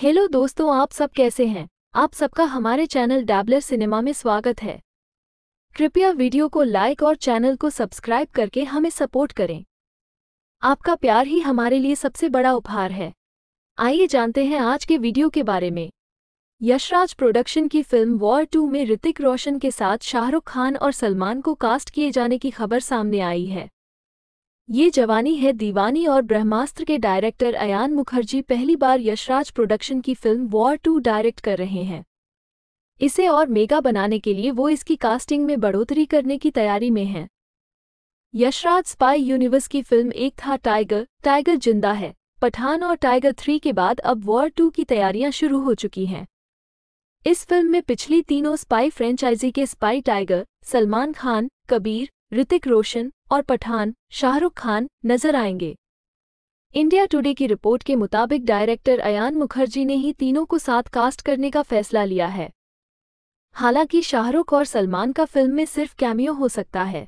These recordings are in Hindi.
हेलो दोस्तों आप सब कैसे हैं आप सबका हमारे चैनल डैबलर सिनेमा में स्वागत है कृपया वीडियो को लाइक और चैनल को सब्सक्राइब करके हमें सपोर्ट करें आपका प्यार ही हमारे लिए सबसे बड़ा उपहार है आइए जानते हैं आज के वीडियो के बारे में यशराज प्रोडक्शन की फिल्म वॉर टू में ऋतिक रोशन के साथ शाहरुख खान और सलमान को कास्ट किए जाने की खबर सामने आई है ये जवानी है दीवानी और ब्रह्मास्त्र के डायरेक्टर अयान मुखर्जी पहली बार यशराज प्रोडक्शन की फिल्म वॉर टू डायरेक्ट कर रहे हैं इसे और मेगा बनाने के लिए वो इसकी कास्टिंग में बढ़ोतरी करने की तैयारी में हैं यशराज स्पाई यूनिवर्स की film Ek Tha tiger tiger जिंदा है पठान और टाइगर थ्री के बाद अब वॉर टू की तैयारियां शुरू हो चुकी हैं इस फिल्म में पिछली तीनों स्पाई फ्रेंचाइजी के स्पाई टाइगर सलमान खान कबीर ऋतिक रोशन और पठान शाहरुख खान नजर आएंगे इंडिया टुडे की रिपोर्ट के मुताबिक डायरेक्टर अयान मुखर्जी ने ही तीनों को साथ कास्ट करने का फैसला लिया है हालांकि शाहरुख और सलमान का फिल्म में सिर्फ कैमियो हो सकता है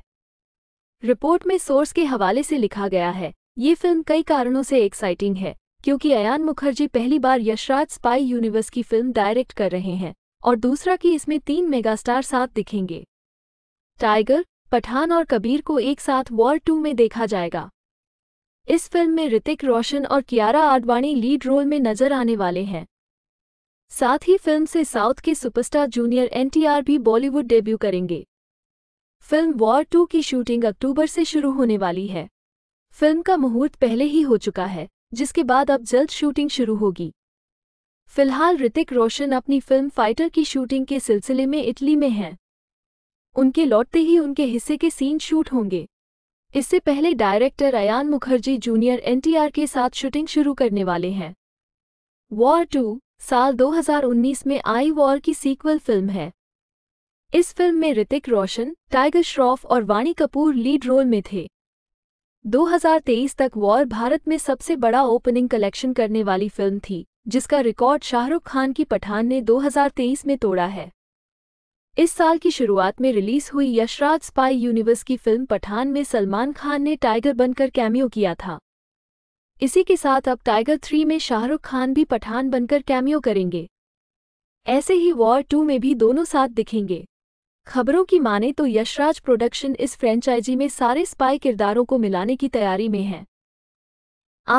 रिपोर्ट में सोर्स के हवाले से लिखा गया है ये फिल्म कई कारणों से एक्साइटिंग है क्योंकि अयान मुखर्जी पहली बार यशराज स्पाई यूनिवर्स की फिल्म डायरेक्ट कर रहे हैं और दूसरा कि इसमें तीन मेगास्टार साथ दिखेंगे टाइगर पठान और कबीर को एक साथ वॉर टू में देखा जाएगा इस फिल्म में ऋतिक रोशन और कियारा आडवाणी लीड रोल में नजर आने वाले हैं साथ ही फिल्म से साउथ के सुपरस्टार जूनियर एनटीआर भी बॉलीवुड डेब्यू करेंगे फिल्म वॉर टू की शूटिंग अक्टूबर से शुरू होने वाली है फिल्म का मुहूर्त पहले ही हो चुका है जिसके बाद अब जल्द शूटिंग शुरू होगी फिलहाल ऋतिक रोशन अपनी फिल्म फाइटर की शूटिंग के सिलसिले में इटली में हैं उनके लौटते ही उनके हिस्से के सीन शूट होंगे इससे पहले director Ayan Mukerji junior NTR के साथ शूटिंग शुरू करने वाले हैं वॉर टू साल 2019 में आई वॉर की सीक्वल फिल्म है इस फिल्म में ऋतिक रोशन टाइगर श्रॉफ और वाणी कपूर लीड रोल में थे 2023 तक वॉर भारत में सबसे बड़ा ओपनिंग कलेक्शन करने वाली फिल्म थी जिसका रिकॉर्ड शाहरुख खान की पठान ने 2023 में तोड़ा है इस साल की शुरुआत में रिलीज हुई यशराज स्पाई यूनिवर्स की फिल्म पठान में सलमान खान ने टाइगर बनकर कैमियो किया था इसी के साथ अब टाइगर थ्री में शाहरुख खान भी पठान बनकर कैमियो करेंगे ऐसे ही वॉर टू में भी दोनों साथ दिखेंगे खबरों की माने तो यशराज प्रोडक्शन इस फ्रेंचाइजी में सारे स्पाई किरदारों को मिलाने की तैयारी में है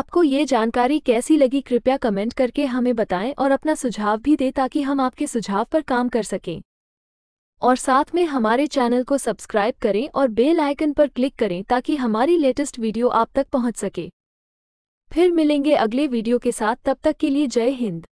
आपको ये जानकारी कैसी लगी कृपया कमेंट करके हमें बताएं और अपना सुझाव भी दें ताकि हम आपके सुझाव पर काम कर सकें और साथ में हमारे चैनल को सब्सक्राइब करें और बेल आइकन पर क्लिक करें ताकि हमारी लेटेस्ट वीडियो आप तक पहुंच सके फिर मिलेंगे अगले वीडियो के साथ तब तक के लिए जय हिंद